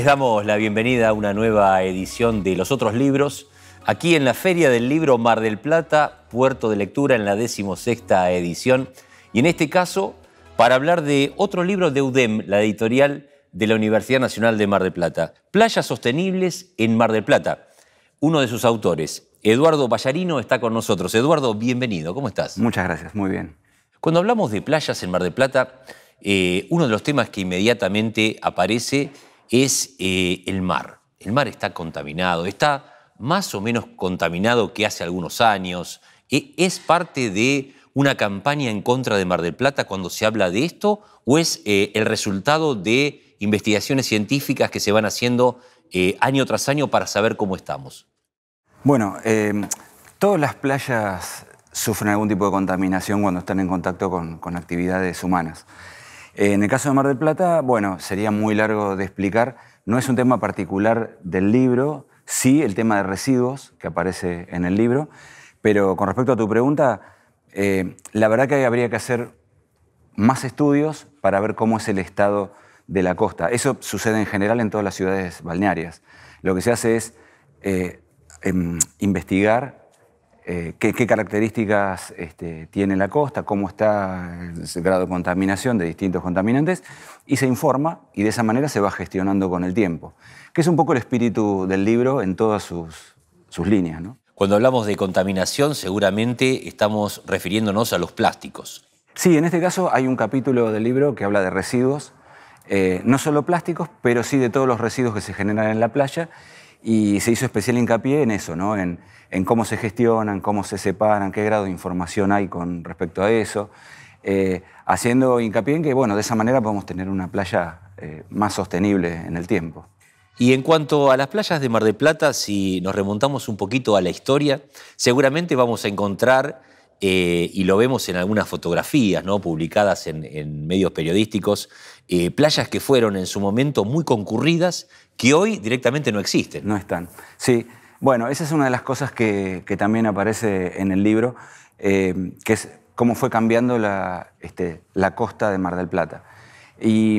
Les damos la bienvenida a una nueva edición de Los Otros Libros, aquí en la Feria del Libro Mar del Plata, Puerto de Lectura, en la decimosexta edición. Y en este caso, para hablar de otro libro de UDEM, la editorial de la Universidad Nacional de Mar del Plata, Playas Sostenibles en Mar del Plata. Uno de sus autores, Eduardo Ballarino, está con nosotros. Eduardo, bienvenido, ¿cómo estás? Muchas gracias, muy bien. Cuando hablamos de playas en Mar del Plata, eh, uno de los temas que inmediatamente aparece es eh, el mar. El mar está contaminado, está más o menos contaminado que hace algunos años. E, ¿Es parte de una campaña en contra de Mar del Plata cuando se habla de esto o es eh, el resultado de investigaciones científicas que se van haciendo eh, año tras año para saber cómo estamos? Bueno, em, todas las playas sufren algún tipo de contaminación cuando están en contacto con actividades humanas. Eh, en el caso de Mar del Plata, bueno, sería muy largo de explicar. No es un tema particular del libro, sí el tema de residuos que aparece en el libro, pero con respecto a tu pregunta, eh, la verdad que habría que hacer más estudios para ver cómo es el estado de la costa. Eso sucede en general en todas las ciudades balnearias. Lo que se hace es eh, em, investigar eh, qué, características este, tiene la costa, cómo está el grado de contaminación de distintos contaminantes, y se informa y de esa manera se va gestionando con el tiempo, que es un poco el espíritu del libro en todas sus, líneas. Cuando hablamos de contaminación, seguramente estamos refiriéndonos a los plásticos. Sí, en este caso hay un capítulo del libro que habla de residuos, eh, no solo plásticos, pero sí de todos los residuos que se generan en la playa y se hizo especial hincapié en eso, en, cómo se gestionan, cómo se separan, qué grado de información hay con respecto a eso, eh, haciendo hincapié en que bueno, de esa manera podemos tener una playa eh, más sostenible en el tiempo. Y en cuanto a las playas de Mar del Plata, si nos remontamos un poquito a la historia, seguramente vamos a encontrar eh, y lo vemos en algunas fotografías publicadas en, medios periodísticos, eh, playas que fueron en su momento muy concurridas, que hoy directamente no existen. No están. Sí, bueno, esa es una de las cosas que, también aparece en el libro, eh, que es cómo fue cambiando este, la, costa de Mar del Plata. Y,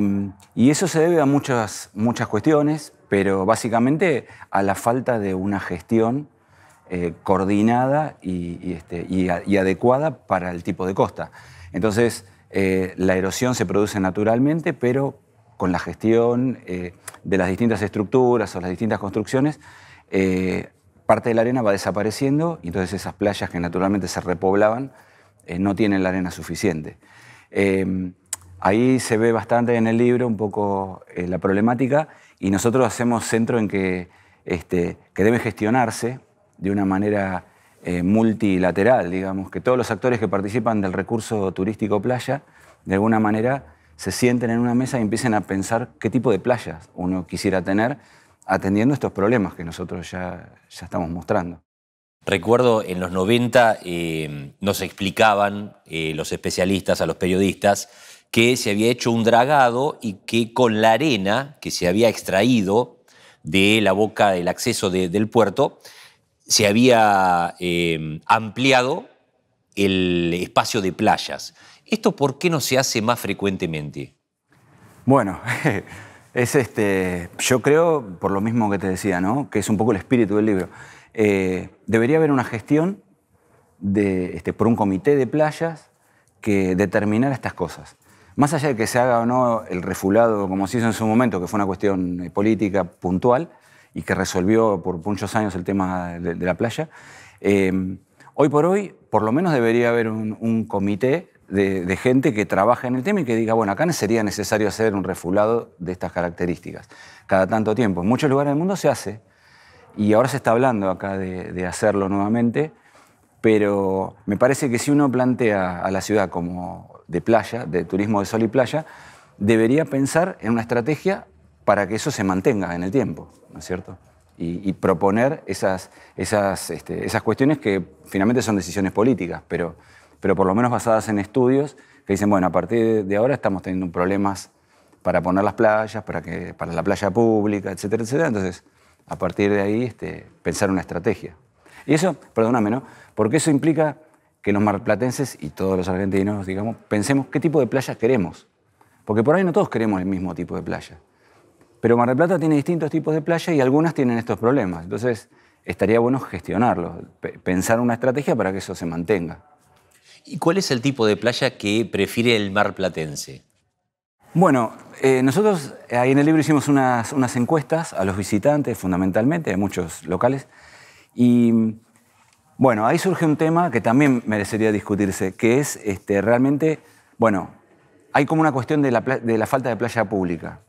y, eso se debe a muchas, muchas cuestiones, pero básicamente a la falta de una gestión eh, coordinada este, y, adecuada para el tipo de costa. Entonces, eh, la erosión se produce naturalmente, pero con la gestión eh, de las distintas estructuras o las distintas construcciones, parte de la arena va desapareciendo y entonces esas playas que naturalmente se repoblaban no tienen la arena suficiente. Ahí se ve bastante en el libro un poco la problemática y nosotros hacemos centro en que este, debe gestionarse de una manera eh, multilateral, digamos, que todos los actores que participan del recurso turístico playa, de alguna manera, se sienten en una mesa y empiecen a pensar qué tipo de playas uno quisiera tener atendiendo estos problemas que nosotros ya, ya estamos mostrando. Recuerdo en los 90 eh, nos explicaban eh, los especialistas a los periodistas que se había hecho un dragado y que con la arena que se había extraído de la boca del acceso del puerto se había em, ampliado el espacio de playas. ¿Esto por qué no se hace más frecuentemente? Bueno, es este, yo creo, por lo mismo que te decía, ¿no? que es un poco el espíritu del libro, eh, debería haber una gestión de, este, por un comité de playas que determinara estas cosas. Más allá de que se haga o no el refulado, como se hizo en su momento, que fue una cuestión eh, política puntual, y que resolvió por muchos años el tema de, la playa. Em, hoy por hoy, por lo menos debería haber un, comité de, gente que trabaja en el tema y que diga, bueno, acá sería necesario hacer un refulado de estas características, cada tanto tiempo. En muchos lugares del mundo se hace, y ahora se está hablando acá de, de hacerlo nuevamente, pero me parece que si uno plantea a la ciudad como de playa, de turismo de sol y playa, debería pensar en una estrategia para que eso se mantenga en el tiempo, ¿no es cierto? Y, proponer esas, esas, este, esas cuestiones que finalmente son decisiones políticas, pero, pero por lo menos basadas en estudios que dicen, bueno, a partir de ahora estamos teniendo problemas para poner las playas, para, que, para la playa pública, etcétera, etcétera. Entonces, a partir de ahí, este, pensar una estrategia. Y eso, perdóname, ¿no? Porque eso implica que los marplatenses y todos los argentinos, digamos, pensemos qué tipo de playa queremos. Porque por ahí no todos queremos el mismo tipo de playa. Pero Mar del Plata tiene distintos tipos de playa y algunas tienen estos problemas. Entonces, estaría bueno gestionarlos, pensar una estrategia para que eso se mantenga. ¿Y cuál es el tipo de playa que prefiere el mar platense? Bueno, eh, nosotros ahí en el libro hicimos unas, encuestas a los visitantes, fundamentalmente, a muchos locales. Y bueno, ahí surge un tema que también merecería discutirse, que es este, realmente, bueno, hay como una cuestión de la falta de playa pública.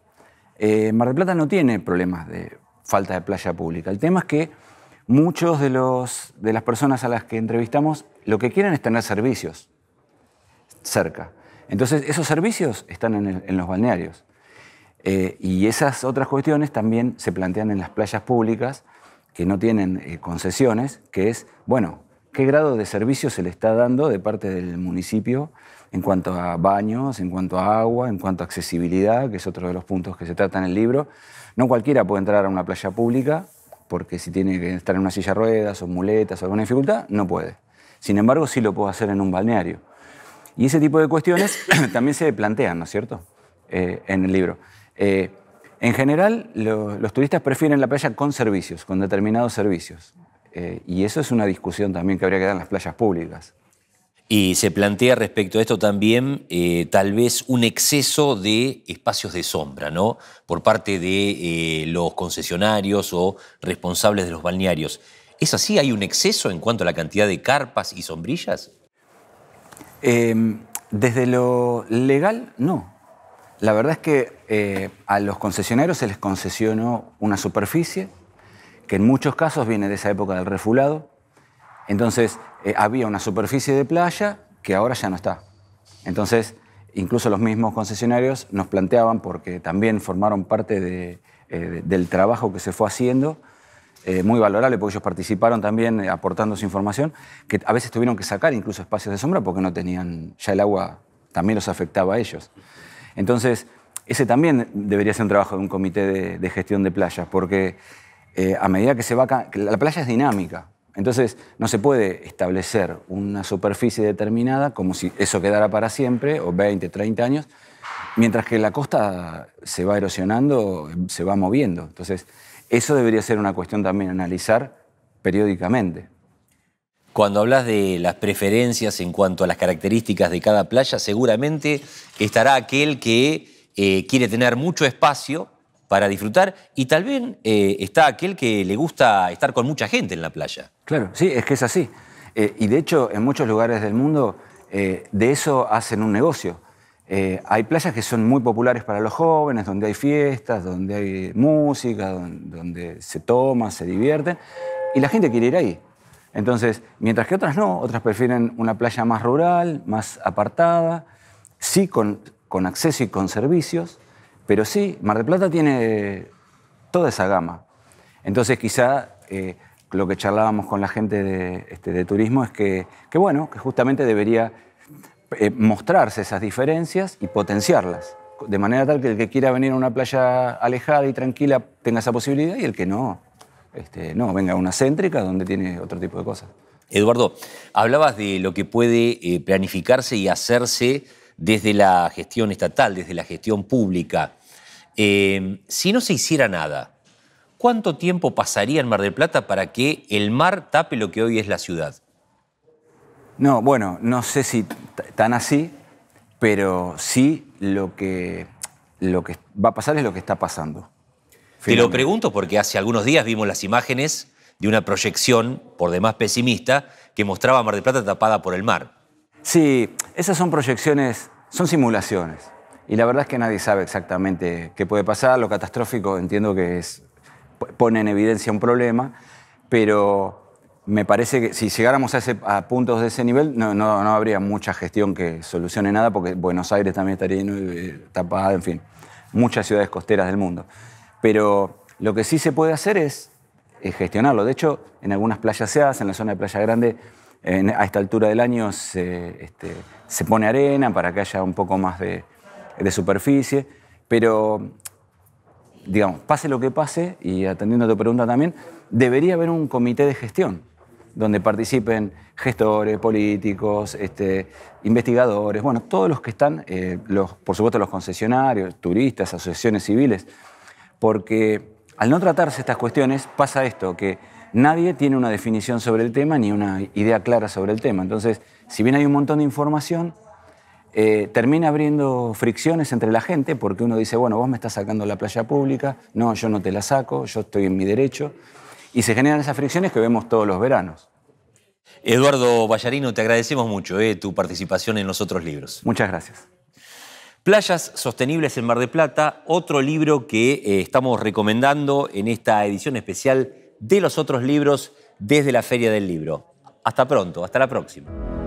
Eh, Mar del Plata no tiene problemas de falta de playa pública. El tema es que muchos de, las personas a las que entrevistamos lo que quieren es tener servicios cerca. Entonces, esos servicios están en, los balnearios. Eh, y esas otras cuestiones también se plantean en las playas públicas que no tienen eh, concesiones, que es, bueno, ¿qué grado de servicio se le está dando de parte del municipio en cuanto a baños, en cuanto a agua, en cuanto a accesibilidad, que es otro de los puntos que se trata en el libro. No cualquiera puede entrar a una playa pública, porque si tiene que estar en una silla de ruedas o muletas o alguna dificultad, no puede. Sin embargo, sí lo puede hacer en un balneario. Y ese tipo de cuestiones también se plantean, ¿no es cierto?, eh, en el libro. Eh, en general, los turistas prefieren la playa con servicios, con determinados servicios. Eh, y eso es una discusión también que habría que dar en las playas públicas. Y se plantea respecto a esto también eh, tal vez un exceso de espacios de sombra, ¿no? Por parte de eh, los concesionarios o responsables de los balnearios. ¿Es así? ¿Hay un exceso en cuanto a la cantidad de carpas y sombrillas? Em, desde lo legal, no. La verdad es que eh, a los concesionarios se les concesionó una superficie que en muchos casos viene de esa época del refulado entonces eh, había una superficie de playa que ahora ya no está. Entonces, incluso los mismos concesionarios nos planteaban, porque también formaron parte eh, del trabajo que se fue haciendo, eh, muy valorable, porque ellos participaron también aportando su información, que a veces tuvieron que sacar incluso espacios de sombra porque no tenían, ya el agua también los afectaba a ellos. Entonces, ese también debería ser un trabajo de un comité de, gestión de playas, porque a medida que se va, la playa es dinámica, entonces, no se puede establecer una superficie determinada como si eso quedara para siempre, o 20, 30 años, mientras que la costa se va erosionando, se va moviendo. Entonces, eso debería ser una cuestión también analizar periódicamente. Cuando hablas de las preferencias en cuanto a las características de cada playa, seguramente estará aquel que eh, quiere tener mucho espacio, para disfrutar y tal vez eh, está aquel que le gusta estar con mucha gente en la playa. Claro, sí, es que es así. Eh, y de hecho, en muchos lugares del mundo eh, de eso hacen un negocio. hay playas que son muy populares para los jóvenes, donde hay fiestas, donde hay música, donde, se toma, se divierte y la gente quiere ir ahí. Entonces, mientras que otras no, otras prefieren una playa más rural, más apartada, sí con acceso y con servicios, pero sí, Mar del Plata tiene toda esa gama. Entonces quizá eh, lo que charlábamos con la gente de, este, turismo es que, bueno, que justamente debería eh, mostrarse esas diferencias y potenciarlas. De manera tal que el que quiera venir a una playa alejada y tranquila tenga esa posibilidad y el que no, este, no, venga a una céntrica donde tiene otro tipo de cosas. Eduardo, hablabas de lo que puede eh, planificarse y hacerse desde la gestión estatal, desde la gestión pública. Em, si no se hiciera nada, ¿cuánto tiempo pasaría en Mar del Plata para que el mar tape lo que hoy es la ciudad? No, bueno, no sé si tan así, pero sí lo que, lo que va a pasar es lo que está pasando. Te lo pregunto porque hace algunos días vimos las imágenes de una proyección, por demás pesimista, que mostraba Mar del Plata tapada por el mar. Sí, esas son proyecciones, son simulaciones. Y la verdad es que nadie sabe exactamente qué puede pasar. Lo catastrófico entiendo que es, pone en evidencia un problema, pero me parece que si llegáramos a, ese, puntos de ese nivel, no, no, habría mucha gestión que solucione nada, porque Buenos Aires también estaría tapada, en fin, muchas ciudades costeras del mundo. Pero lo que sí se puede hacer es, gestionarlo. De hecho, en algunas playas se hace, en la zona de Playa Grande, a esta altura del año este, se pone arena para que haya un poco más de, de superficie, pero digamos, pase lo que pase, y atendiendo a tu pregunta también, debería haber un comité de gestión donde participen gestores, políticos, este, investigadores, bueno, todos los que están, eh, los, por supuesto los concesionarios, turistas, asociaciones civiles, porque al no tratarse estas cuestiones pasa esto, que nadie tiene una definición sobre el tema ni una idea clara sobre el tema. Entonces, si bien hay un montón de información, eh, termina abriendo fricciones entre la gente porque uno dice, bueno, vos me estás sacando la playa pública, no, yo no te la saco, yo estoy en mi derecho. Y se generan esas fricciones que vemos todos los veranos. Eduardo Vallarino, te agradecemos mucho eh, tu participación en los otros libros. Muchas gracias. Playas Sostenibles en Mar de Plata, otro libro que eh, estamos recomendando en esta edición especial de los otros libros desde la Feria del Libro. Hasta pronto, hasta la próxima.